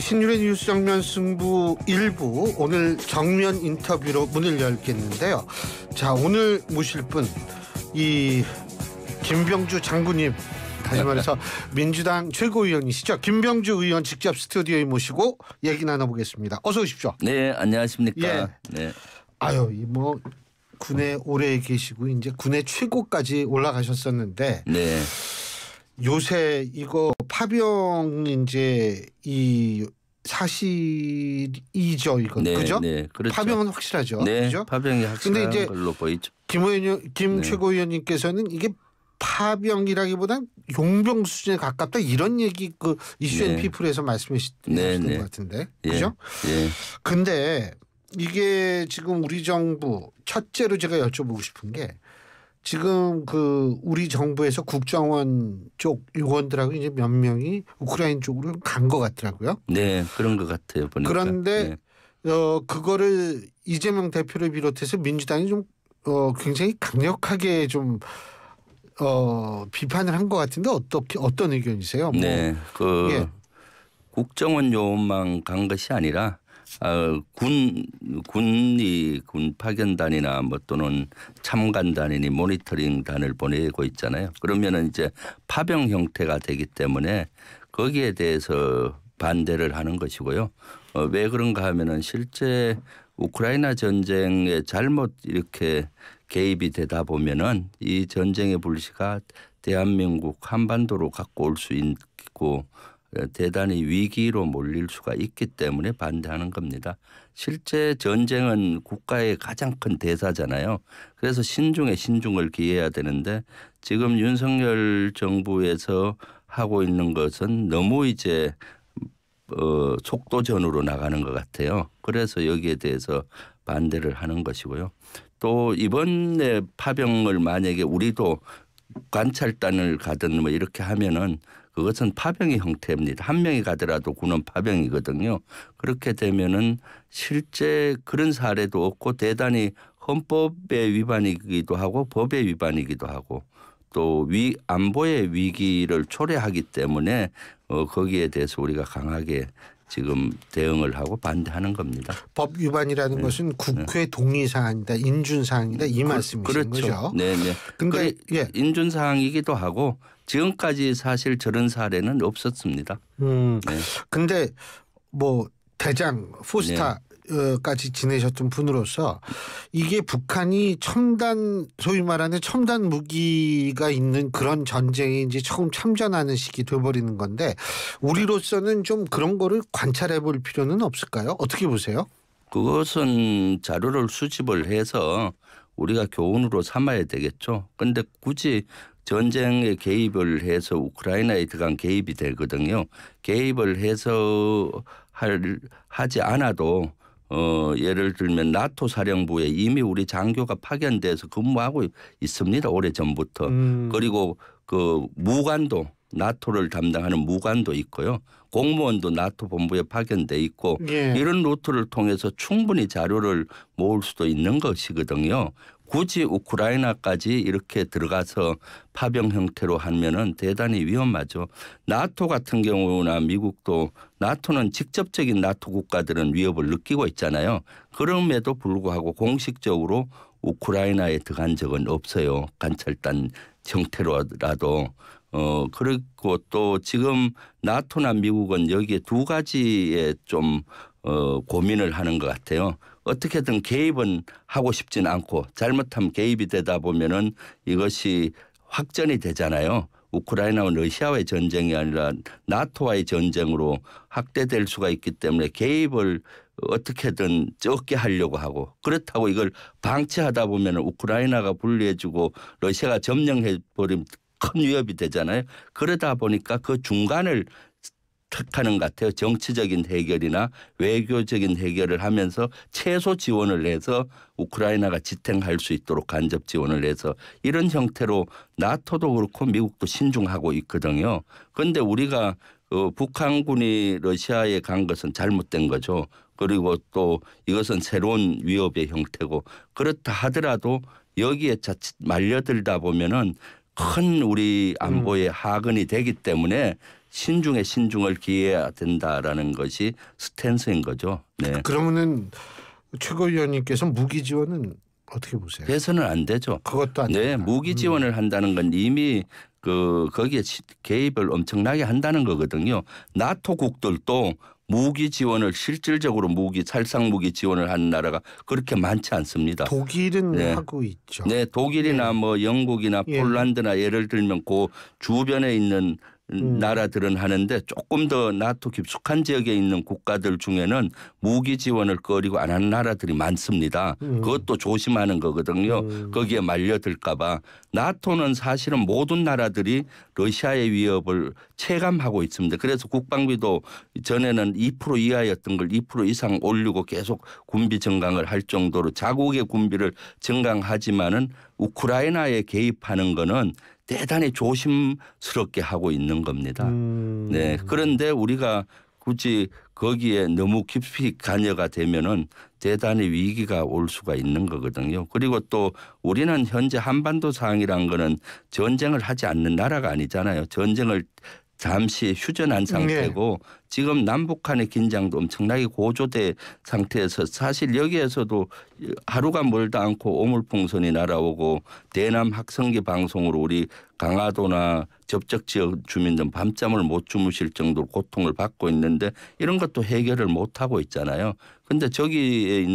신유리 뉴스 정면 승부 일부 오늘 정면 인터뷰로 문을 열겠는데요. 자 오늘 모실 분 이 김병주 장군님 다시 말해서 민주당 최고위원이시죠. 김병주 의원 직접 스튜디오에 모시고 얘기 나눠보겠습니다. 어서 오십시오. 네 안녕하십니까. 예. 네. 아유 이 뭐 군에 오래 계시고 이제 군의 최고까지 올라가셨었는데. 네. 요새 이거 파병 이제 이 사실이죠 이거 네, 그죠? 네, 그렇죠. 파병은 확실하죠. 네, 그죠? 파병이 확실한 근데 이제 걸로 보이죠. 김의원 김 네. 최고위원님께서는 이게 파병이라기보단 용병 수준에 가깝다 이런 얘기 그 이슈앤피플에서 네. 말씀하셨던 네, 것 네. 같은데 예, 그죠? 예. 근데 이게 지금 우리 정부 첫째로 제가 여쭤보고 싶은 게 지금 그 우리 정부에서 국정원 쪽 요원들하고 이제 몇 명이 우크라이나 쪽으로 간 것 같더라고요. 네, 그런 것 같아요. 보니까. 그런데 네. 어 그거를 이재명 대표를 비롯해서 민주당이 좀 어 굉장히 강력하게 좀 어, 비판을 한 것 같은데 어떻게 어떤 의견이세요? 뭐. 네, 그 예. 국정원 요원만 간 것이 아니라 어, 군 군이 군 파견단이나 뭐 또는 참관단이니 모니터링단을 보내고 있잖아요. 그러면은 이제 파병 형태가 되기 때문에 거기에 대해서 반대를 하는 것이고요. 어, 왜 그런가 하면은 실제 우크라이나 전쟁에 잘못 이렇게 개입이 되다 보면은 이 전쟁의 불씨가 대한민국 한반도로 갖고 올 수 있고 대단히 위기로 몰릴 수가 있기 때문에 반대하는 겁니다. 실제 전쟁은 국가의 가장 큰 대사잖아요. 그래서 신중에 신중을 기해야 되는데 지금 윤석열 정부에서 하고 있는 것은 너무 이제 어, 속도전으로 나가는 것 같아요. 그래서 여기에 대해서 반대를 하는 것이고요. 또 이번에 파병을 만약에 우리도 관찰단을 가든 뭐 이렇게 하면은 그것은 파병의 형태입니다. 한 명이 가더라도 군은 파병이거든요. 그렇게 되면은 실제 그런 사례도 없고 대단히 헌법의 위반이기도 하고 법의 위반이기도 하고 또 위, 안보의 위기를 초래하기 때문에 어, 거기에 대해서 우리가 강하게 지금 대응을 하고 반대하는 겁니다. 법 위반이라는 네. 것은 국회 네. 동의 사항이다, 인준 사항이다 이 그, 말씀이신 그렇죠. 거죠. 네, 네. 근데 예. 인준 사항이기도 하고 지금까지 사실 저런 사례는 없었습니다. 음. 네. 근데 뭐 대장 포스타 네. 까지 지내셨던 분으로서 이게 북한이 첨단 소위 말하는 첨단 무기가 있는 그런 전쟁에 이제 처음 참전하는 시기 돼버리는 건데 우리로서는 좀 그런 거를 관찰해 볼 필요는 없을까요? 어떻게 보세요? 그것은 자료를 수집을 해서 우리가 교훈으로 삼아야 되겠죠. 근데 굳이 전쟁에 개입을 해서 우크라이나에 들어간 개입이 되거든요. 개입을 해서 할, 하지 않아도 어, 예를 들면 나토 사령부에 이미 우리 장교가 파견돼서 근무하고 있습니다. 오래 전부터. 음. 그리고 그 무관도 나토를 담당하는 무관도 있고요. 공무원도 나토 본부에 파견돼 있고 예. 이런 루트를 통해서 충분히 자료를 모을 수도 있는 것이거든요. 굳이 우크라이나까지 이렇게 들어가서 파병 형태로 하면은 대단히 위험하죠. 나토 같은 경우나 미국도 나토는 직접적인 나토 국가들은 위협을 느끼고 있잖아요. 그럼에도 불구하고 공식적으로 우크라이나에 들어간 적은 없어요. 관찰단 형태로라도어 그리고 또 지금 나토나 미국은 여기에 두 가지의 좀 어, 고민을 하는 것 같아요. 어떻게든 개입은 하고 싶진 않고 잘못하면 개입이 되다 보면은 이것이 확전이 되잖아요. 우크라이나는 러시아와의 전쟁이 아니라 나토와의 전쟁으로 확대될 수가 있기 때문에 개입을 어떻게든 적게 하려고 하고 그렇다고 이걸 방치하다 보면 우크라이나가 불리해지고 러시아가 점령해 버리면 큰 위협이 되잖아요. 그러다 보니까 그 중간을 착하는 것 같아요. 정치적인 해결이나 외교적인 해결을 하면서 최소 지원을 해서 우크라이나가 지탱할 수 있도록 간접 지원을 해서 이런 형태로 나토도 그렇고 미국도 신중하고 있거든요. 그런데 우리가 그 북한군이 러시아에 간 것은 잘못된 거죠. 그리고 또 이것은 새로운 위협의 형태고 그렇다 하더라도 여기에 자칫 말려들다 보면은 큰 우리 안보의 음. 하근이 되기 때문에 신중에 신중을 기해야 된다라는 것이 스탠스인 거죠. 네. 아, 그러면은 최고위원님께서 무기 지원은 어떻게 보세요? 해서는 안 되죠. 그것도 안 네, 무기 음. 지원을 음. 한다는 건 이미 그 거기에 개입을 엄청나게 한다는 거거든요. 나토국들도 무기 지원을 실질적으로 무기 살상 무기 지원을 하는 나라가 그렇게 많지 않습니다. 독일은 네. 하고 있죠. 네, 독일이나 네. 뭐 영국이나 예. 폴란드나 예를 들면 그 주변에 있는 음. 나라들은 하는데 조금 더 나토 깊숙한 지역에 있는 국가들 중에는 무기 지원을 꺼리고 안 하는 나라들이 많습니다. 음. 그것도 조심하는 거거든요. 음. 거기에 말려들까봐 나토는 사실은 모든 나라들이 러시아의 위협을 체감하고 있습니다. 그래서 국방비도 전에는 2% 이하였던 걸 2% 이상 올리고 계속 군비 증강을 할 정도로 자국의 군비를 증강하지만은 우크라이나에 개입하는 거는 대단히 조심스럽게 하고 있는 겁니다. 음. 네. 그런데 우리가 굳이 거기에 너무 깊이 관여가 되면은 대단히 위기가 올 수가 있는 거거든요. 그리고 또 우리는 현재 한반도 상황이란 거는 전쟁을 하지 않는 나라가 아니잖아요. 전쟁을 잠시 휴전한 네. 상태고 네. 지금 남북한의 긴장도 엄청나게 고조된 상태에서 사실 여기에서도 하루가 멀다 않고 오물풍선이 날아오고 대남 학성기 방송으로 우리 강화도나 접적 지역 주민들 밤잠을 못 주무실 정도로 고통을 받고 있는데 이런 것도 해결을 못 하고 있잖아요. 근데 저기에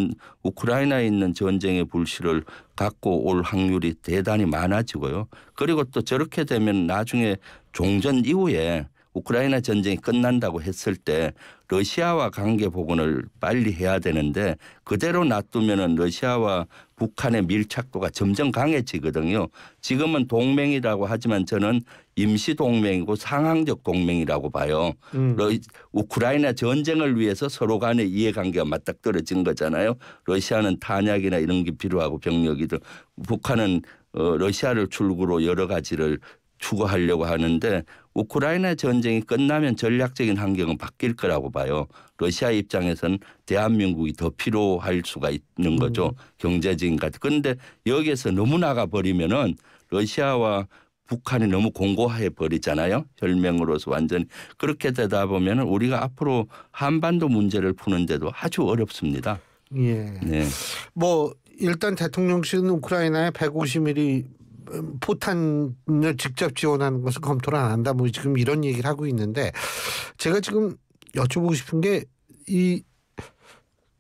우크라이나에 있는 전쟁의 불씨를 갖고 올 확률이 대단히 많아지고요. 그리고 또 저렇게 되면 나중에 종전 이후에 우크라이나 전쟁이 끝난다고 했을 때 러시아와 관계 복원을 빨리 해야 되는데 그대로 놔두면은 러시아와 북한의 밀착도가 점점 강해지거든요. 지금은 동맹이라고 하지만 저는 임시 동맹이고 상황적 동맹이라고 봐요. 음. 러, 우크라이나 전쟁을 위해서 서로 간의 이해관계가 맞닥뜨려진 거잖아요. 러시아는 탄약이나 이런 게 필요하고 병력이든 북한은 어, 러시아를 출구로 여러 가지를 추구하려고 하는데 우크라이나 전쟁이 끝나면 전략적인 환경은 바뀔 거라고 봐요. 러시아 입장에서는 대한민국이 더 필요할 수가 있는 음. 거죠. 음. 경제적인 것. 그런데 여기에서 너무 나가 버리면은 러시아와 북한이 너무 공고해 버리잖아요. 혈맹으로서 완전히 그렇게 되다 보면 은 우리가 앞으로 한반도 문제를 푸는데도 아주 어렵습니다. 예. 네. 뭐 일단 대통령실은 우크라이나에 150mm 포탄을 직접 지원하는 것을 검토를 안 한다. 뭐 지금 이런 얘기를 하고 있는데 제가 지금 여쭤보고 싶은 게 이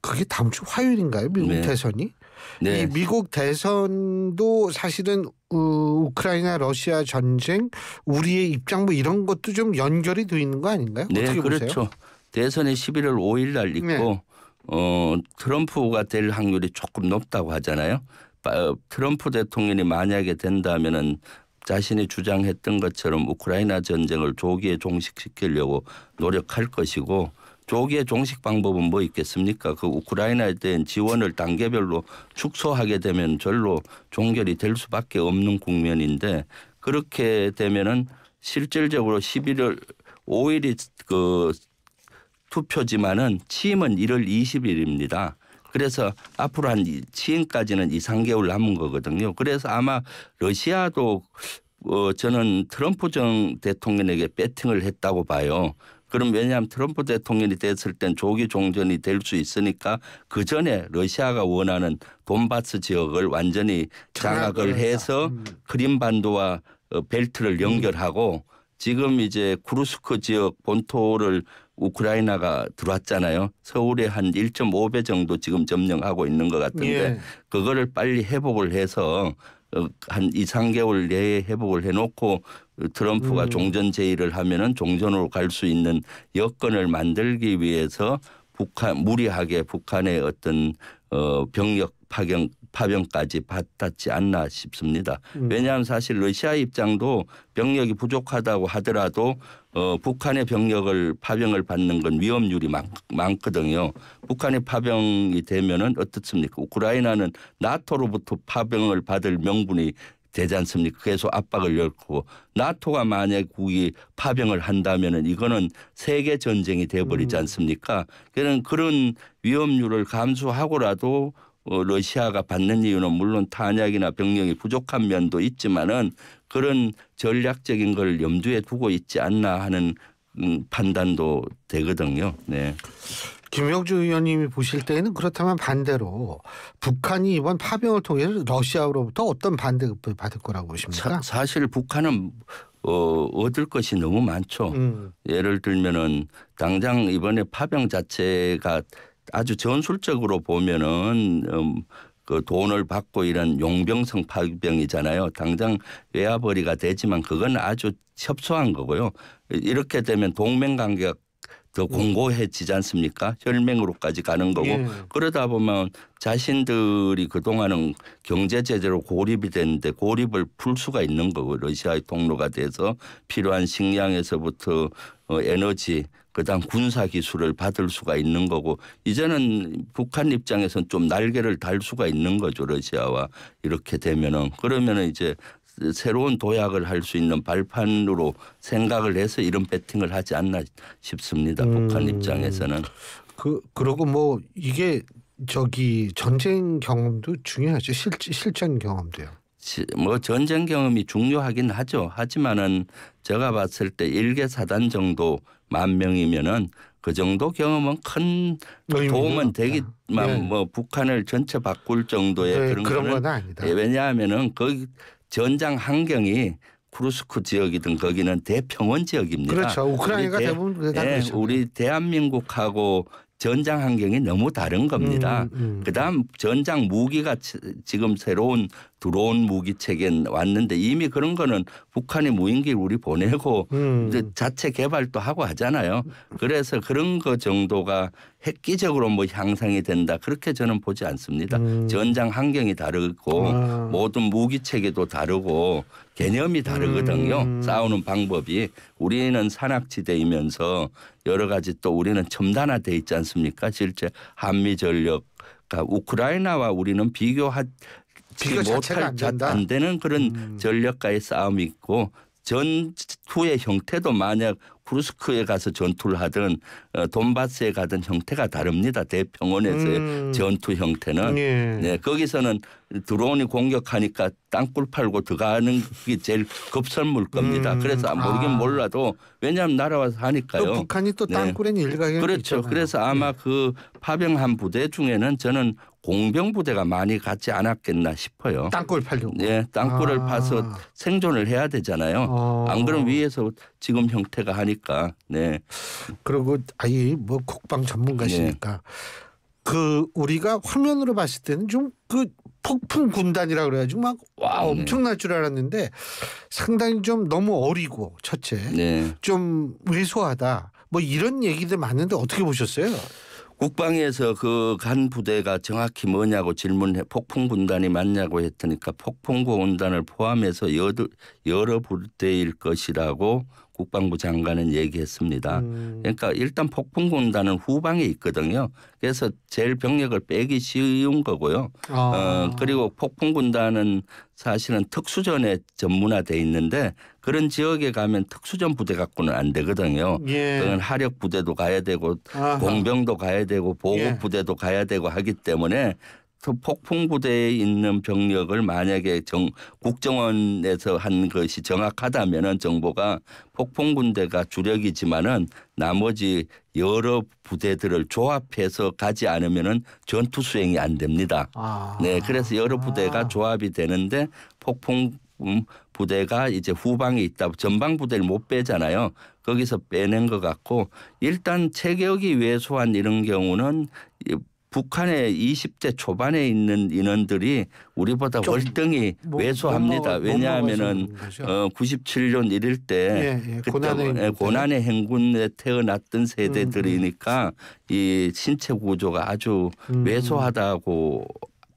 그게 다음 주 화요일인가요? 미국 네. 대선이? 네. 이 미국 대선도 사실은 우크라이나 우 러시아 전쟁 우리의 입장 뭐 이런 것도 좀 연결이 돼 있는 거 아닌가요? 네, 어떻게 그렇죠. 보세요? 대선이 11월 5일 날 있고 네. 어, 트럼프가 될 확률이 조금 높다고 하잖아요. 어, 트럼프 대통령이 만약에 된다면은 자신이 주장했던 것처럼 우크라이나 전쟁을 조기에 종식시키려고 노력할 것이고 조기에 종식 방법은 뭐 있겠습니까? 그 우크라이나에 대한 지원을 단계별로 축소하게 되면 절로 종결이 될 수밖에 없는 국면인데 그렇게 되면은 실질적으로 11월 5일이 그 투표지만은 취임은 1월 20일입니다. 그래서 앞으로 한 지금까지는 2, 3개월 남은 거거든요. 그래서 아마 러시아도 어, 저는 트럼프 전 대통령에게 배팅을 했다고 봐요. 그럼 왜냐하면 트럼프 대통령이 됐을 땐 조기 종전이 될 수 있으니까 그 전에 러시아가 원하는 돈바스 지역을 완전히 장악을 해서 음. 크림반도와 어, 벨트를 연결하고 음. 지금 이제 구르스크 지역 본토를 우크라이나가 들어왔잖아요. 서울의 한 1.5배 정도 지금 점령하고 있는 것 같은데 예. 그거를 빨리 회복을 해서 어, 한 2, 3개월 내에 회복을 해놓고 트럼프가 음. 종전 제의를 하면은 종전으로 갈 수 있는 여건을 만들기 위해서 북한 무리하게 북한의 어떤 어, 병력 파견 파병까지 받았지 않나 싶습니다. 음. 왜냐하면 사실 러시아 입장도 병력이 부족하다고 하더라도 어, 북한의 병력을 파병을 받는 건 위험률이 많, 많거든요. 북한이 파병이 되면은 어떻습니까? 우크라이나는 나토로부터 파병을 받을 명분이 되지 않습니까? 계속 압박을 열고 나토가 만약 국이 파병을 한다면은 이거는 세계 전쟁이 돼버리지 음. 않습니까? 그런 그런 위험률을 감수하고라도 어, 러시아가 받는 이유는 물론 탄약이나 병력이 부족한 면도 있지만은 그런 전략적인 걸 염두에 두고 있지 않나 하는 음, 판단도 되거든요. 네. 김영주 의원님이 보실 때에는 그렇다면 반대로 북한이 이번 파병을 통해서 러시아로부터 어떤 반대급을 받을 거라고 보십니까? 사, 실 북한은 어, 얻을 것이 너무 많죠. 음. 예를 들면은 당장 이번에 파병 자체가 아주 전술적으로 보면은 음, 그 돈을 받고 이런 용병성 파병이잖아요. 당장 외화벌이가 되지만 그건 아주 협소한 거고요. 이렇게 되면 동맹 관계가 더 음. 공고해지지 않습니까? 혈맹으로까지 가는 거고 예. 그러다 보면 자신들이 그동안은 경제 제재로 고립이 됐는데 고립을 풀 수가 있는 거고 러시아의 통로가 돼서 필요한 식량에서부터 어, 에너지 그다음 군사 기술을 받을 수가 있는 거고 이제는 북한 입장에선 좀 날개를 달 수가 있는 거죠 러시아와 이렇게 되면은 그러면은 이제 새로운 도약을 할 수 있는 발판으로 생각을 해서 이런 배팅을 하지 않나 싶습니다 음. 북한 입장에서는 그 그러고 뭐 이게 저기 전쟁 경험도 중요하죠 실 실전 경험도요. 뭐 전쟁 경험이 중요하긴 하죠. 하지만은 제가 봤을 때 일 개 사단 정도 만 명이면은 그 정도 경험은 큰 도움은 되기만 네. 뭐 북한을 전체 바꿀 정도의 네, 그런, 그런 건 아니다. 예, 왜냐하면은 그 전장 환경이 크루스크 지역이든 거기는 대평원 지역입니다. 그렇죠. 우크라이나가 대, 대부분 예, 그렇죠. 우리 네. 대한민국하고 전장 환경이 너무 다른 겁니다. 음, 음. 그다음 전장 무기가 지금 새로운 드론 무기 체계는 왔는데 이미 그런 거는 북한이 무인기를 우리 보내고 음. 이제 자체 개발도 하고 하잖아요. 그래서 그런 거 정도가 획기적으로 뭐 향상이 된다 그렇게 저는 보지 않습니다. 음. 전장 환경이 다르고 아. 모든 무기 체계도 다르고 개념이 다르거든요. 음. 싸우는 방법이 우리는 산악지대이면서 여러 가지 또 우리는 첨단화돼 있지 않습니까? 실제 한미 전력 그러니까 우크라이나와 우리는 비교하 비교 그 못할 안, 된다. 안 되는 그런 음. 전력과의 싸움이 있고 전투의 형태도 만약 쿠르스크에 가서 전투를 하든 어, 돈바스에 가든 형태가 다릅니다. 대평원에서의 음. 전투 형태는 예. 네, 거기서는 드론이 공격하니까 땅굴 팔고 들어가는 게 제일 급선물 겁니다. 음, 그래서 모르긴 아. 몰라도 왜냐하면 날아와서 하니까요. 또 북한이 또 땅굴에 네. 일가견 그렇죠. 있잖아요. 그래서 아마 네. 그 파병한 부대 중에는 저는 공병 부대가 많이 가지 않았겠나 싶어요. 땅굴 팔려고. 네, 땅굴을 아. 파서 생존을 해야 되잖아요. 아. 안 그럼 위에서 지금 형태가 하니까. 네. 그리고 아예뭐 국방 전문가시니까. 네. 그 우리가 화면으로 봤을 때는 좀 그 폭풍 군단이라 그래야지막와 음. 엄청날 줄 알았는데 상당히 좀 너무 어리고 첫째 네. 좀 왜소하다 뭐 이런 얘기들 많은데 어떻게 보셨어요? 국방에서 그간 부대가 정확히 뭐냐고 질문해 폭풍 군단이 맞냐고 했더니까 폭풍 군단을 포함해서 여러, 여러 부대일 것이라고 국방부 장관은 얘기했습니다. 음. 그러니까 일단 폭풍군단은 후방에 있거든요. 그래서 제일 병력을 빼기 쉬운 거고요. 아. 어, 그리고 폭풍군단은 사실은 특수전에 전문화돼 있는데 그런 지역에 가면 특수전 부대 갖고는 안 되거든요. 예. 그건 하력 부대도 가야 되고 아하. 공병도 가야 되고 보급 예. 부대도 가야 되고 하기 때문에 그 폭풍 부대에 있는 병력을 만약에 정, 국정원에서 한 것이 정확하다면은 정보가 폭풍 군대가 주력이지만은 나머지 여러 부대들을 조합해서 가지 않으면은 전투 수행이 안 됩니다. 아. 네, 그래서 여러 부대가 조합이 되는데 폭풍 음, 부대가 이제 후방에 있다 전방 부대를 못 빼잖아요. 거기서 빼낸 것 같고 일단 체격이 왜소한 이런 경우는 북한의 20대 초반에 있는 인원들이 우리보다 월등히 뭐, 왜소합니다. 왜냐하면은 어, 97년 일일 때 예, 예, 그때 고난의, 뭐, 예, 고난의 행군에 태어났던 세대들이니까 음, 음, 음. 이 신체 구조가 아주 음. 왜소하다고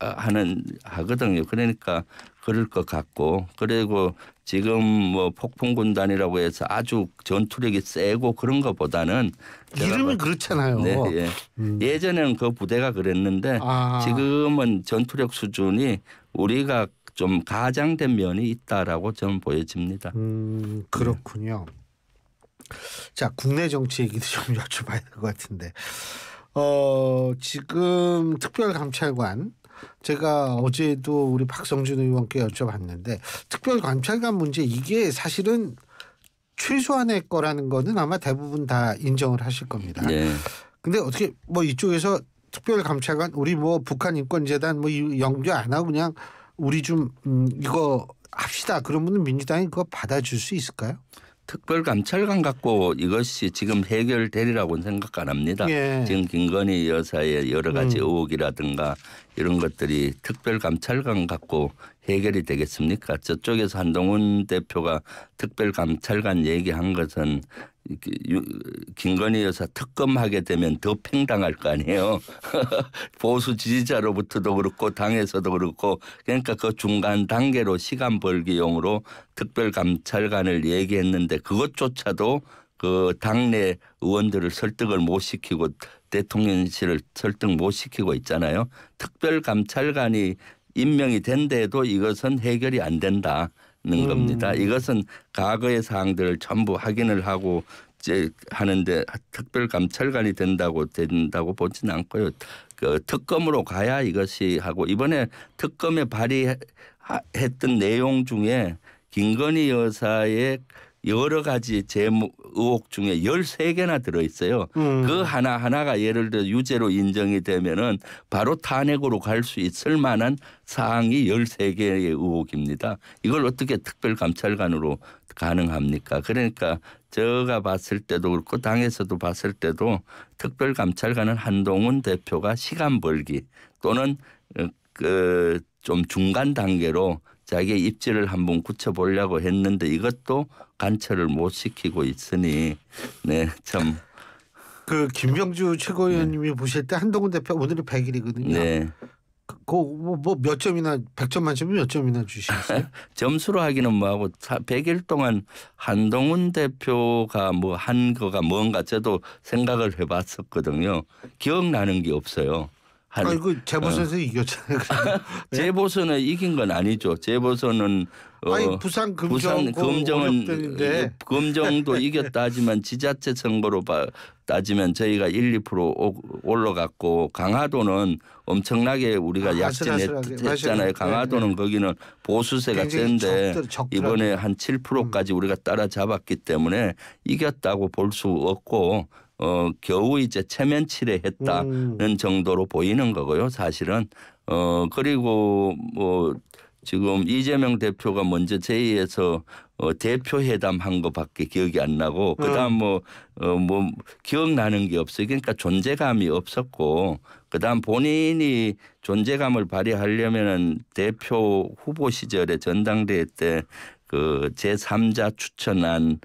어, 하는 하거든요. 그러니까 그럴 것 같고 그리고 지금 뭐 폭풍군단이라고 해서 아주 전투력이 세고 그런 것보다는 이름이 뭐 그렇잖아요. 네, 예. 음. 예전에는 그 부대가 그랬는데 아. 지금은 전투력 수준이 우리가 좀 가장된 면이 있다라고 저는 보여집니다. 음, 그렇군요. 네. 자 국내 정치 얘기도 좀 여쭤봐야 될 것 같은데 어, 지금 특별감찰관 제가 어제도 우리 박성준 의원께 여쭤봤는데 특별 관찰관 문제 이게 사실은 최소한의 거라는 거는 아마 대부분 다 인정을 하실 겁니다. 네. 근데 어떻게 뭐 이쪽에서 특별 감찰관 우리 뭐 북한 인권재단 뭐 영조 안 하고 그냥 우리 좀 음, 이거 합시다. 그러면은 민주당이 그거 받아줄 수 있을까요? 특별감찰관 갖고 이것이 지금 해결되리라고 생각 안 합니다. 예. 지금 김건희 여사의 여러 가지 음. 의혹이라든가 이런 것들이 특별감찰관 갖고 해결이 되겠습니까? 저쪽에서 한동훈 대표가 특별감찰관 얘기한 것은 김건희 여사 특검하게 되면 더 팽당할 거 아니에요. 보수 지지자로부터도 그렇고 당에서도 그렇고 그러니까 그 중간 단계로 시간 벌기용으로 특별감찰관을 얘기했는데 그것조차도 그 당내 의원들을 설득을 못 시키고 대통령실을 설득 못 시키고 있잖아요. 특별감찰관이 임명이 된 데에도 이것은 해결이 안 된다. 는 음. 겁니다. 이것은 과거의 사항들을 전부 확인을 하고 제 하는데 특별 감찰관이 된다고 된다고 보진 않고요. 그 특검으로 가야 이것이 하고 이번에 특검에 발의했던 내용 중에 김건희 여사의 여러 가지 제목 의혹 중에 열세개나 들어 있어요. 음. 그 하나하나가 예를 들어 유죄로 인정이 되면은 바로 탄핵으로 갈 수 있을 만한 사항이 열세개의 의혹입니다. 이걸 어떻게 특별 감찰관으로 가능합니까? 그러니까 제가 봤을 때도 그렇고 당에서도 봤을 때도 특별 감찰관은 한동훈 대표가 시간 벌기 또는 어, 그좀 중간 단계로 자기 입지를 한번 굳혀보려고 했는데 이것도 관철을 못 시키고 있으니 네 참 그 김병주 최고위원님이 네. 보실 때 한동훈 대표 오늘이 100일이거든요. 네. 그 뭐몇 뭐 점이나 100점 만점에 몇 점이나 주시겠어요? 점수로 하기는 뭐하고 100일 동안 한동훈 대표가 뭐 한 거가 뭔가 저도 생각을 해봤었거든요. 기억나는 게 없어요. 할. 아니 그 재보선에서 어. 이겼잖아요. 네? 재보선에 이긴 건 아니죠. 재보선은 어, 아니 부산 금정 부산 그 금정은 금정도 이겼다 지만 지자체 선거로 봐, 따지면 저희가 1, 2% 올라갔고 강화도는 엄청나게 우리가 아, 약진했잖아요. 그, 강화도는 네, 네. 거기는 보수세가 센데 이번에 한 7%까지 음. 우리가 따라잡았기 때문에 이겼다고 볼 수 없고 어, 겨우 이제 체면 치해했다는 음. 정도로 보이는 거고요. 사실은 어 그리고 뭐 지금 이재명 대표가 먼저 제의해서 어, 대표 회담한 거밖에 기억이 안 나고 음. 그다음 뭐어뭐 어, 뭐 기억나는 게 없어요. 그러니까 존재감이 없었고 그다음 본인이 존재감을 발휘하려면은 대표 후보 시절에 전당대회 때 그 제3자 추천한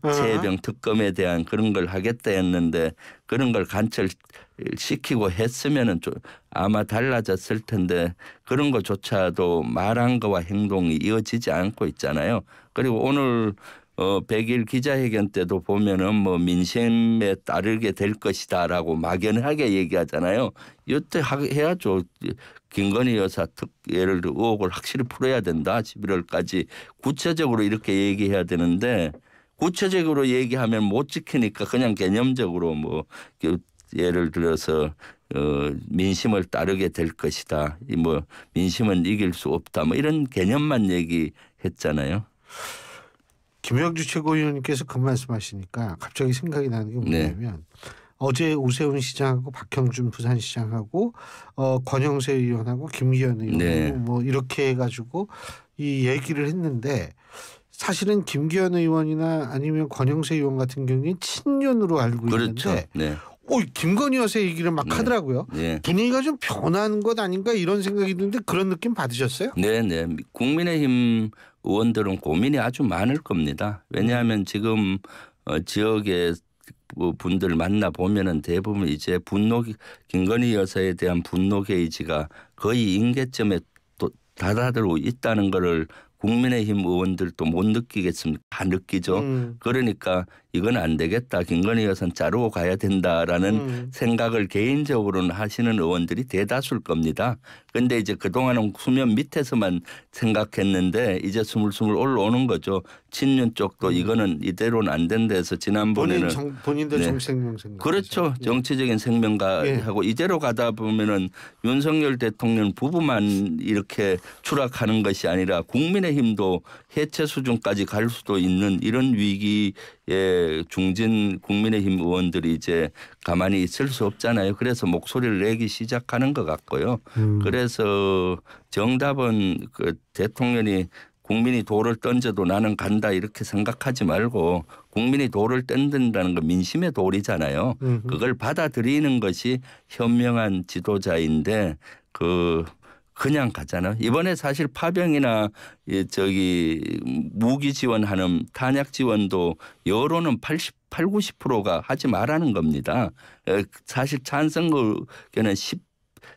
재병 아. 특검에 대한 그런 걸 하겠다 했는데 그런 걸 관철시키고 했으면은 아마 달라졌을 텐데 그런 것조차도 말한 거와 행동이 이어지지 않고 있잖아요. 그리고 오늘 어, 100일 기자회견 때도 보면은 뭐 민심에 따르게 될 것이다라고 막연하게 얘기하잖아요. 이때 하, 해야죠. 김건희 여사 특, 예를 들어 의혹을 확실히 풀어야 된다. 11월까지 구체적으로 이렇게 얘기해야 되는데 구체적으로 얘기하면 못 지키니까 그냥 개념적으로 뭐 그 예를 들어서 어, 민심을 따르게 될 것이다. 이 뭐 민심은 이길 수 없다. 뭐 이런 개념만 얘기했잖아요. 김영주 최고위원님께서 그 말씀하시니까 갑자기 생각이 나는 게 네. 뭐냐면 네. 어제 오세훈 시장하고 박형준 부산시장하고 어, 권영세 의원하고 김기현 의원 네. 뭐 이렇게 해가지고 이 얘기를 했는데 사실은 김기현 의원이나 아니면 권영세 의원 같은 경우는 친윤으로 알고 그렇죠. 있는데 네. 오, 김건희 여사 얘기를 막 네. 하더라고요. 네. 분위기가 좀 변한 것 아닌가 이런 생각이 드는데 그런 느낌 받으셨어요? 네, 네. 국민의힘 의원들은 고민이 아주 많을 겁니다. 왜냐하면 지금 어, 지역에 분들 만나 보면은 대부분 이제 분노 김건희 여사에 대한 분노 게이지가 거의 임계점에 또 다다들고 있다는 거를 국민의힘 의원들도 못 느끼겠습니까? 다 느끼죠. 음. 그러니까 이건 안 되겠다. 김건희 여선 자르고 가야 된다라는 음. 생각을 개인적으로는 하시는 의원들이 대다수일 겁니다. 근데 이제 그동안은 수면 밑에서만 생각했는데 이제 스물스물 올라오는 거죠. 친윤 쪽도 음. 이거는 이대로는 안 된다 해서 지난번에는 본인 들 네. 정치 명 생명 그렇죠. 예. 정치적인 생명가하고 예. 이대로 가다 보면은 윤석열 대통령 부부만 이렇게 추락하는 것이 아니라 국민의 힘도 해체 수준까지 갈 수도 있는 이런 위기에 중진 국민의힘 의원들이 이제 가만히 있을 수 없잖아요. 그래서 목소리를 내기 시작하는 것 같고요. 음. 그래서 정답은 그 대통령이 국민이 도를 던져도 나는 간다 이렇게 생각하지 말고 국민이 도를 던든다는 건 민심의 돌이잖아요. 음흠. 그걸 받아들이는 것이 현명한 지도자인데 그 그냥 가잖아요. 이번에 사실 파병이나 예, 저기 무기 지원하는 탄약 지원도 여론은 80 8, 90%가 하지 말라는 겁니다. 예, 사실 찬성의견은 10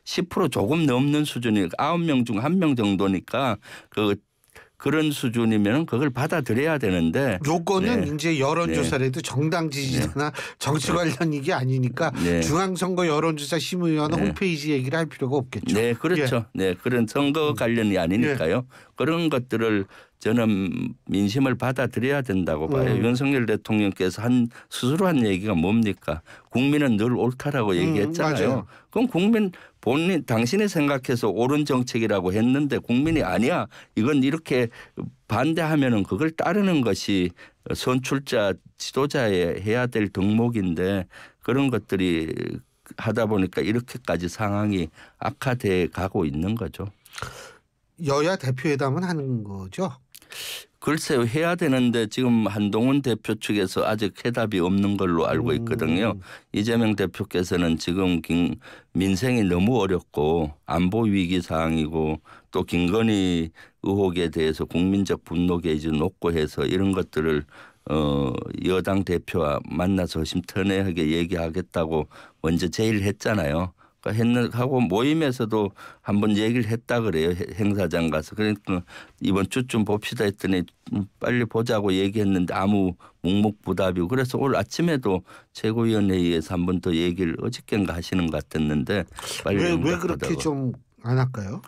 10% 조금 넘는 수준이 9명 중 1명 정도니까 그 그런 수준이면 그걸 받아들여야 되는데 요거는 네. 이제 여론조사라도 네. 정당 지지자나 네. 정치 관련 이게 네. 아니니까 네. 중앙선거 여론조사 심의위원 네. 홈페이지 얘기를 할 필요가 없겠죠. 네, 그렇죠. 예. 네, 그런 선거 음. 관련이 아니니까요. 예. 그런 것들을 저는 민심을 받아들여야 된다고 봐요. 음. 윤석열 대통령께서 한 스스로 한 얘기가 뭡니까? 국민은 늘 옳다라고 음, 얘기했잖아요. 맞아요. 그럼 국민 본인 당신이 생각해서 옳은 정책이라고 했는데 국민이 아니야 이건 이렇게 반대하면은 그걸 따르는 것이 선출자 지도자에 해야 될 덕목인데 그런 것들이 하다 보니까 이렇게까지 상황이 악화돼 가고 있는 거죠. 여야 대표회담은 하는 거죠? 글쎄요 해야 되는데 지금 한동훈 대표 측에서 아직 해답이 없는 걸로 알고 있거든요. 음. 이재명 대표께서는 지금 김, 민생이 너무 어렵고 안보 위기 상황이고 또 김건희 의혹에 대해서 국민적 분노 게이지 높고 해서 이런 것들을 어, 여당 대표와 만나서 심터내하게 얘기하겠다고 먼저 제일 했잖아요. 그러니까 했는 하고 모임에서도 한번 얘기를 했다 그래요 행사장 가서 그러니까 이번 주쯤 봅시다 했더니 음, 빨리 보자고 얘기했는데 아무 묵묵부답이고 그래서 오늘 아침에도 최고위원회의에서 한 번 더 얘기를 어저께인가 하시는 것 같았는데 빨리 왜, 왜 그렇게 좀 안 할까요?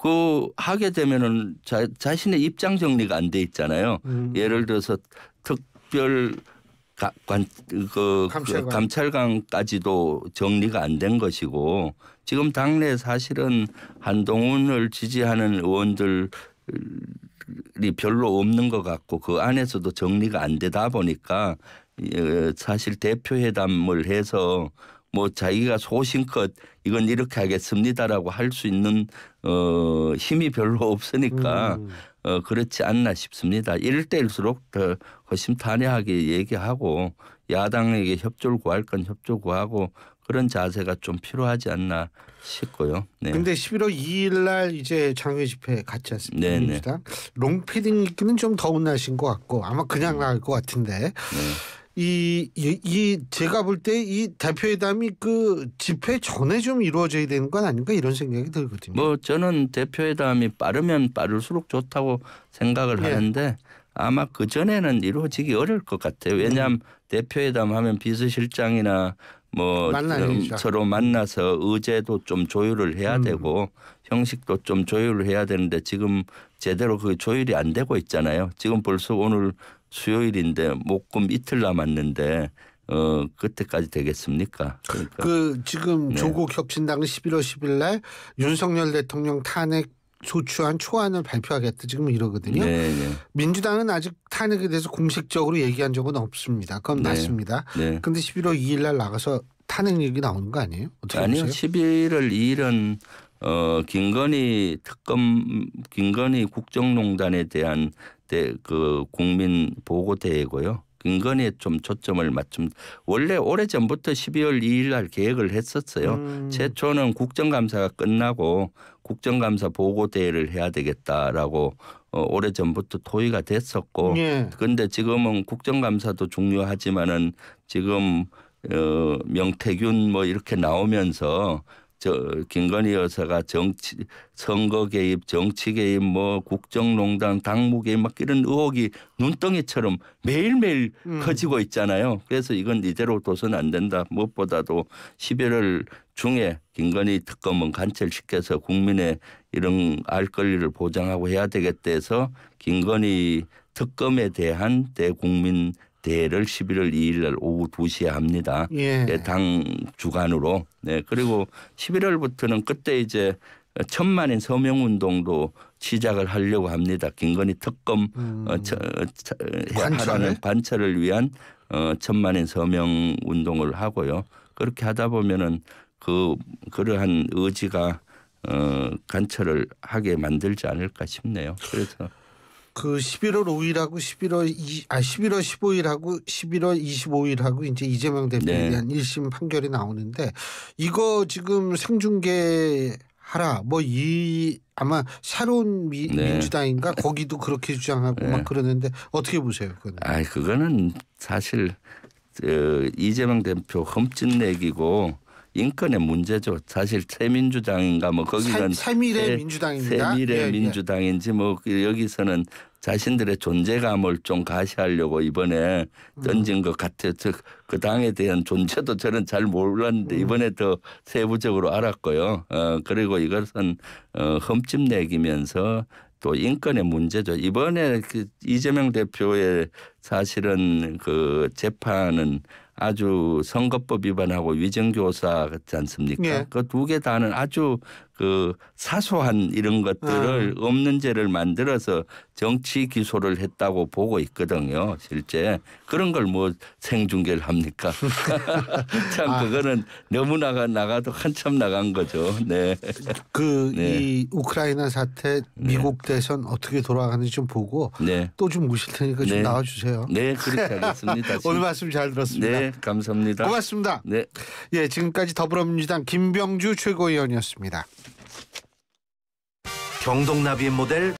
그 하게 되면은 자, 자신의 입장 정리가 안 돼 있잖아요. 음. 예를 들어서 특별 가, 관, 그, 그 감찰관. 감찰관까지도 정리가 안 된 것이고 지금 당내 사실은 한동훈을 지지하는 의원들 이 별로 없는 것 같고 그 안에서도 정리가 안 되다 보니까 예, 사실 대표회담을 해서 뭐 자기가 소신껏 이건 이렇게 하겠습니다라고 할 수 있는 어 힘이 별로 없으니까 음. 어, 그렇지 않나 싶습니다. 이럴 때일수록 더 허심탄회하게 얘기하고 야당에게 협조를 구할 건 협조 구하고 그런 자세가 좀 필요하지 않나 싶고요. 네. 근데 11월 2일 날 이제 장외 집회 갔지 않습니까? 네네. 네. 롱패딩 입기는 좀 더운 날씨인 것 같고 아마 그냥 음. 나갈 것 같은데 네. 이, 이, 이 제가 볼 때 이 대표회담이 그 집회 전에 좀 이루어져야 되는 건 아닌가 이런 생각이 들거든요. 뭐 저는 대표회담이 빠르면 빠를수록 좋다고 생각을 네. 하는데 아마 그 전에는 이루어지기 어려울 것 같아요. 왜냐하면 네. 대표회담 하면 비서실장이나 뭐 서로 만나서 의제도 좀 조율을 해야 음. 되고 형식도 좀 조율을 해야 되는데 지금 제대로 그 조율이 안 되고 있잖아요. 지금 벌써 오늘 수요일인데 목금 이틀 남았는데 어 그때까지 되겠습니까? 그러니까. 그 지금 네. 조국 혁신당은 11월 10일 날 윤석열 대통령 탄핵 소추안 초안을 발표하겠다 지금 이러거든요. 네, 네. 민주당은 아직 탄핵에 대해서 공식적으로 얘기한 적은 없습니다. 그건 네, 맞습니다. 그런데 11월 2일 날 나가서 탄핵 얘기 나오는 거 아니에요? 아니요. 보세요? 11월 2일은 어, 김건희 특검, 김건희 국정농단에 대한 때그 국민 보고 대회고요. 근건에 좀 초점을 맞춤. 원래 오래 전부터 12월 2일 날 계획을 했었어요. 음. 최초는 국정감사가 끝나고 국정감사 보고 대회를 해야 되겠다라고 어, 오래 전부터 토의가 됐었고. 예. 근데 지금은 국정감사도 중요하지만은 지금 어, 명태균 뭐 이렇게 나오면서 저 김건희 여사가 정치 선거 개입, 정치 개입, 뭐 국정농단, 당무 개입 막 이런 의혹이 눈덩이처럼 매일매일 음. 커지고 있잖아요. 그래서 이건 이대로 둬서는 안 된다. 무엇보다도 11월 중에 김건희 특검은 간철시켜서 국민의 이런 알 권리를 보장하고 해야 되겠다 해서 김건희 특검에 대한 대국민 대회를 11월 2일 날 오후 2시에 합니다. 예. 네, 당 주간으로. 네. 그리고 11월부터는 그때 이제 천만인 서명 운동도 시작을 하려고 합니다. 김건희 특검 어, 음. 어, 처, 처, 하는 반차를 위한 어, 천만인 서명 운동을 하고요. 그렇게 하다 보면은 그 그러한 의지가 어, 관철을 하게 만들지 않을까 싶네요. 그래서 그 11월 5일하고 11월 2, 아 11월 15일하고 11월 25일하고 이제 이재명 대표에 네. 대한 1심 판결이 나오는데 이거 지금 생중계 하라 뭐 이 아마 새로운 미, 네. 민주당인가 거기도 그렇게 주장하고 네. 막 그러는데 어떻게 보세요 그거는? 아 그거는 사실 저 어, 이재명 대표 흠집 내기고 인권의 문제죠. 사실 새민주당인가 뭐 거기는 새, 미래 민주당입니다. 새미래 예, 예. 민주당인지 뭐 그 여기서는 자신들의 존재감을 좀 가시하려고 이번에 음. 던진 음. 것 같아요. 즉그 당에 대한 존재도 저는 잘 몰랐는데 음. 이번에 더 세부적으로 알았고요. 어, 그리고 이것은 어, 흠집 내기면서 또 인권의 문제죠. 이번에 그 이재명 대표의 사실은 그 재판은 아주 선거법 위반하고 위정교사 같지 않습니까? 예. 그두 개 다는 아주 그 사소한 이런 것들을 아. 없는 죄를 만들어서 정치 기소를 했다고 보고 있거든요. 실제 그런 걸 뭐 생중계를 합니까? 참 아. 그거는 너무 나가 나가도 한참 나간 거죠. 네. 그이 네. 우크라이나 사태 네. 미국 네. 대선 어떻게 돌아가는지 좀 보고 네. 또좀 오실 테니까 좀 네. 나와 주세요. 네, 그렇게 하겠습니다. 오늘 말씀 잘 들었습니다. 네, 감사합니다. 고맙습니다. 네. 예, 지금까지 더불어민주당 김병주 최고위원이었습니다. 경동나비의 모델